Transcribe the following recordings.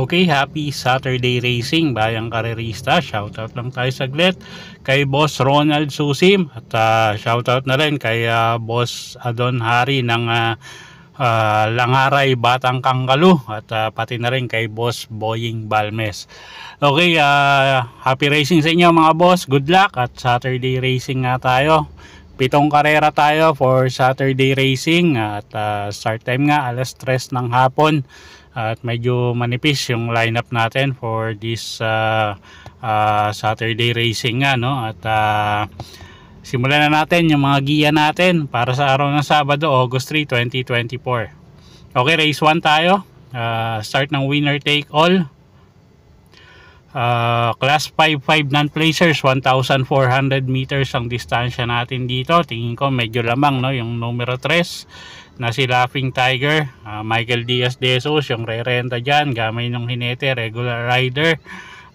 Okay, happy Saturday Racing, Bayang Karerista. Shoutout lang tayo saglit kay Boss Ronald Susim at uh, shoutout na rin kay uh, Boss Adon Hari ng uh, uh, Langaray Batang Kangalo at uh, pati na rin kay Boss Boying Balmes. Okay, uh, happy racing sa inyo mga boss. Good luck at Saturday racing nga tayo. Pitong karera tayo for Saturday racing at uh, start time nga alas 3 ng hapon at medyo manipis yung lineup natin for this uh, uh, Saturday racing nga no at uh, Simulan na natin yung mga giya natin para sa araw ng Sabado, August 3, 2024. Okay, race 1 tayo. Uh, start ng winner take all. Uh, class 5-5 non-placers, 1,400 meters ang distansya natin dito. Tingin ko medyo lamang no, yung numero 3 na si Laughing Tiger. Uh, Michael Diaz de Desos, yung re-renta dyan. Gamay ng hinete, regular rider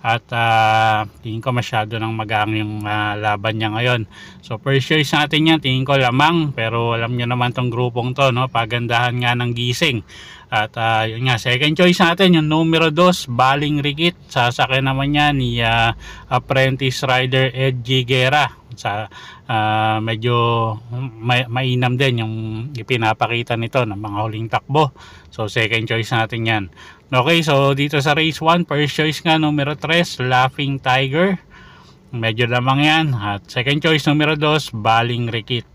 at uh, tingin ko masyado nang magaang yung uh, laban niya ngayon so first choice natin yan tingin ko lamang pero alam nyo naman tong grupong to no? pagandahan nga ng gising at uh, yun nga second choice natin yung numero 2 Baling rigit sasakyan naman yan ni uh, apprentice rider Ed G. Guerra sa uh, medyo may, mainam din yung ipinapakita nito ng mga huling takbo so second choice natin yan Okay, so dito sa race 1, first choice nga numero 3, Laughing Tiger. Medyo lamang yan. At second choice numero 2, Baling Rikit.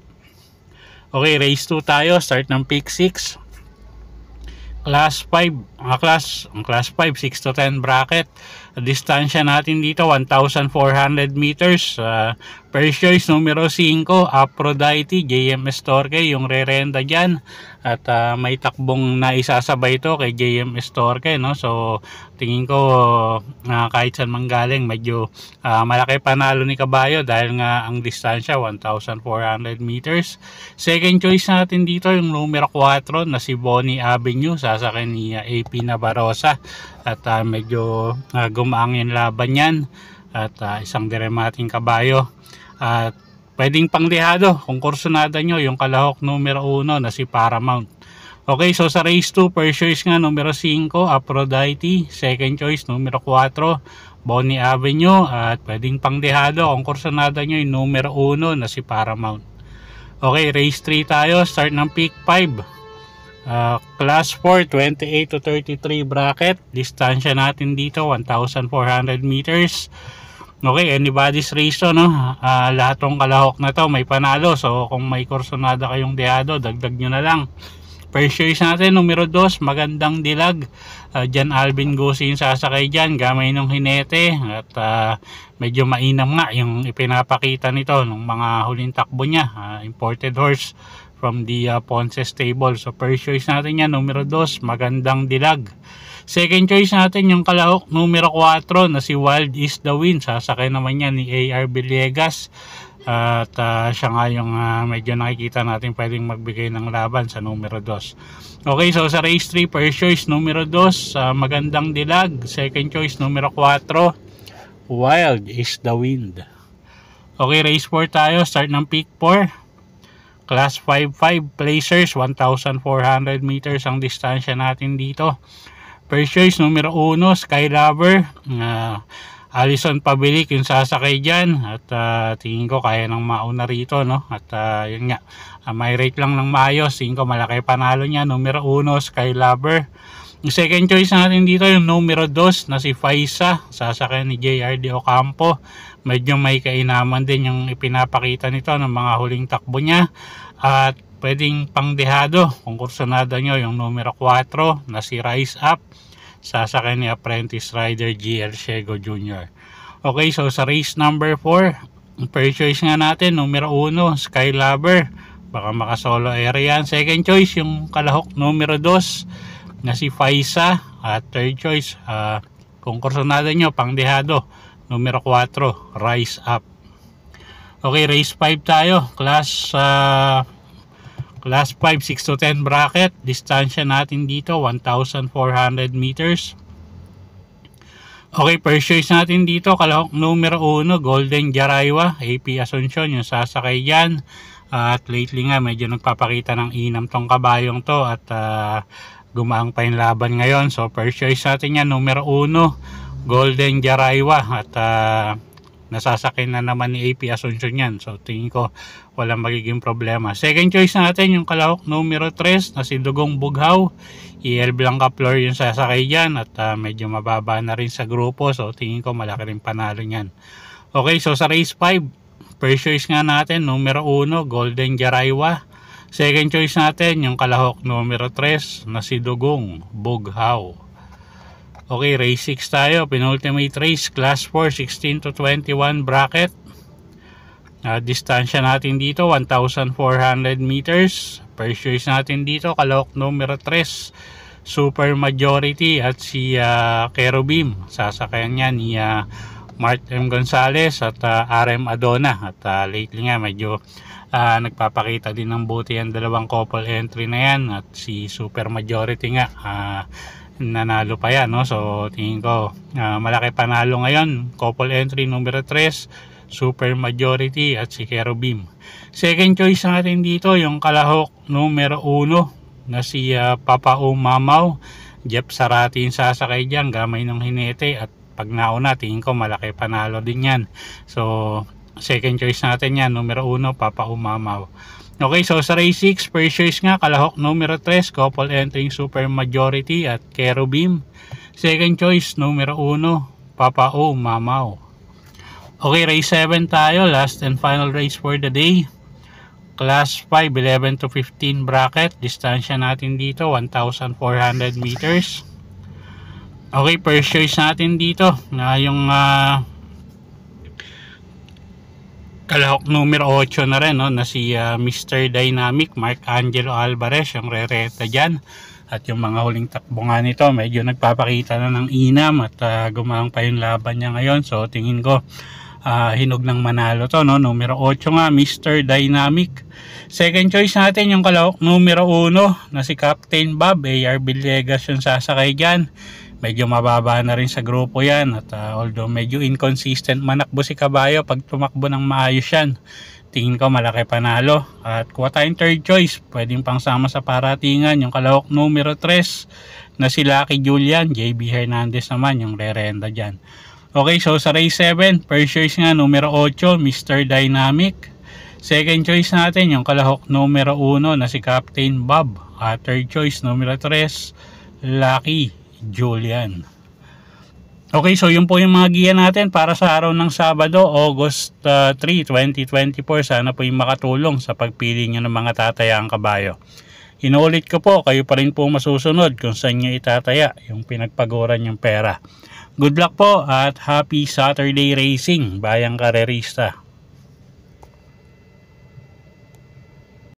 Okay, race 2 tayo. Start ng pick 6. Class 5, ah, class, class 5, 6 to 10 bracket. Distansya natin dito, 1,400 meters. Uh, First choice numero 5, Aphrodite, JMS Torque, yung rerenta dyan. At uh, may takbong na isasabay ito kay JMS Torque. No? So tingin ko uh, kahit saan man galing, medyo uh, malaki panalo ni Kabayo dahil nga ang distansya 1,400 meters. Second choice natin dito, yung numero 4 na si Bonnie Avenue, sasakay ni uh, AP Navarrosa. At uh, medyo uh, gumaang yung laban yan at uh, isang diremating kabayo at pwedeng panglihado kung kursunada nyo yung kalahok numero 1 na si Paramount. Okay, so sa race 2, first choice nga numero 5, Aphrodite. Second choice, numero 4, Bonnie Avenue. At pwedeng panglihado kung kursunada nyo yung numero 1 na si Paramount. Okay, race 3 tayo. Start ng pick 5. Uh, class 4, 28 to 33 bracket. Distansya natin dito, 1,400 meters. Okay, anybody's reason, no? Uh, lahat ng kalahok na to may panalo. So, kung may kursonada kayong deado, dagdag nyo na lang. First choice natin, numero 2, magandang dilag. Uh, ah, Jan Alvin Gusi yung sasakay dyan, gamay ng hinete. At uh, medyo mainam nga yung ipinapakita nito ng mga huling takbo niya. Uh, imported horse from the uh, Ponces table. So first choice natin yan, numero 2, magandang dilag. Second choice natin yung kalahok numero 4 na si Wild is the Wind. Sasakay naman yan ni AR Villegas. at uh, siya nga yung uh, medyo nakikita natin pwedeng magbigay ng laban sa numero 2. Okay, so sa race 3, first choice numero 2, uh, magandang dilag. Second choice numero 4, wild is the wind. Okay, race 4 tayo. Start ng pick 4. Class 5-5 placers, 1,400 meters ang distansya natin dito. First choice, numero 1, Skylover. Uh, Alison Pabilik yung sasakay dyan. At uh, tingin ko kaya nang mauna rito. No? At uh, yun nga, uh, ah, may rate lang ng maayos. Tingin ko malaki panalo niya. Numero 1, Skylover. Yung second choice natin dito yung numero 2 na si Faisa, sasakyan ni JRD Ocampo. Medyo may kainaman din yung ipinapakita nito ng mga huling takbo niya. At pwedeng pangdehado kung kursunada nyo yung numero 4 na si Rise Up, sasakyan ni Apprentice Rider GL Shego Jr. Okay, so sa race number 4, first choice nga natin, numero 1, Sky Lover. Baka makasolo area yan. Second choice, yung kalahok numero 2 na si Faisa at ah, third choice uh, ah, kung kursonada nyo pangdehado numero 4 rise up okay race 5 tayo class uh, class 5 6 to 10 bracket distansya natin dito 1400 meters Okay, first choice natin dito, kalahok numero 1, Golden Jaraywa, AP Asuncion, yung sasakay dyan. at lately nga, medyo nagpapakita ng inam tong kabayong to at uh, gumaang pa yung laban ngayon so first choice natin yan numero 1 Golden Jaraiwa at uh, ah, nasasakin na naman ni AP Asuncion yan so tingin ko walang magiging problema second choice natin yung kalawak numero 3 na si Dugong Bughaw EL Blanca Flor yung sasakay dyan at uh, medyo mababa na rin sa grupo so tingin ko malaki rin panalo yan okay so sa race 5 first choice nga natin numero 1 Golden Jaraiwa Second choice natin, yung kalahok numero 3 na si Dugong Bughaw. Okay, race 6 tayo. Penultimate race, class 4, 16 to 21 bracket. Uh, distansya natin dito, 1,400 meters. First choice natin dito, kalahok numero 3, super majority at si uh, ah, Kerobim. Sasakayan niya ni uh, Mark M. Gonzales at uh, ah, RM Adona at uh, lately nga medyo uh, nagpapakita din ng buti ang dalawang couple entry na yan at si super majority nga uh, nanalo pa yan no? so tingin ko uh, malaki panalo ngayon couple entry numero 3 super majority at si Kerobim second choice natin dito yung kalahok numero 1 na si uh, Papa Umamaw Mamaw Jeff Sarati yung sasakay dyan gamay ng hinete at pag nauna tingin ko malaki panalo din yan so second choice natin yan numero 1 Papa Umamaw Okay, so sa race 6, first choice nga, kalahok numero 3, couple entering super majority at Kerubim. Second choice, numero 1, Papa O, Mamaw. Okay, race 7 tayo, last and final race for the day. Class 5, 11 to 15 bracket. Distansya natin dito, 1,400 meters okay first choice natin dito na yung ah, kalahok numero 8 na rin no, na si uh, ah, Mr. Dynamic Mark Angelo Alvarez yung rereta dyan at yung mga huling takbo nga nito medyo nagpapakita na ng inam at uh, gumaang pa yung laban niya ngayon so tingin ko uh, hinog ng manalo to no numero 8 nga Mr. Dynamic second choice natin yung kalahok numero 1 na si Captain Bob AR Villegas yung sasakay dyan medyo mababa na rin sa grupo yan at uh, although medyo inconsistent manakbo si Kabayo pag tumakbo ng maayos yan tingin ko malaki panalo at kuha tayong third choice pwedeng pang sama sa paratingan yung kalahok numero 3 na si Lucky Julian JB Hernandez naman yung rerenda dyan okay so sa race 7 first choice nga numero 8 Mr. Dynamic Second choice natin, yung kalahok numero 1 na si Captain Bob. At third choice, numero 3, Lucky. Julian. Okay, so yun po yung mga giya natin para sa araw ng Sabado, August uh, 3, 2024. Sana po yung makatulong sa pagpili nyo ng mga tataya ang kabayo. Inuulit ko po, kayo pa rin po masusunod kung saan nyo itataya yung pinagpaguran yung pera. Good luck po at happy Saturday racing, Bayang Karerista.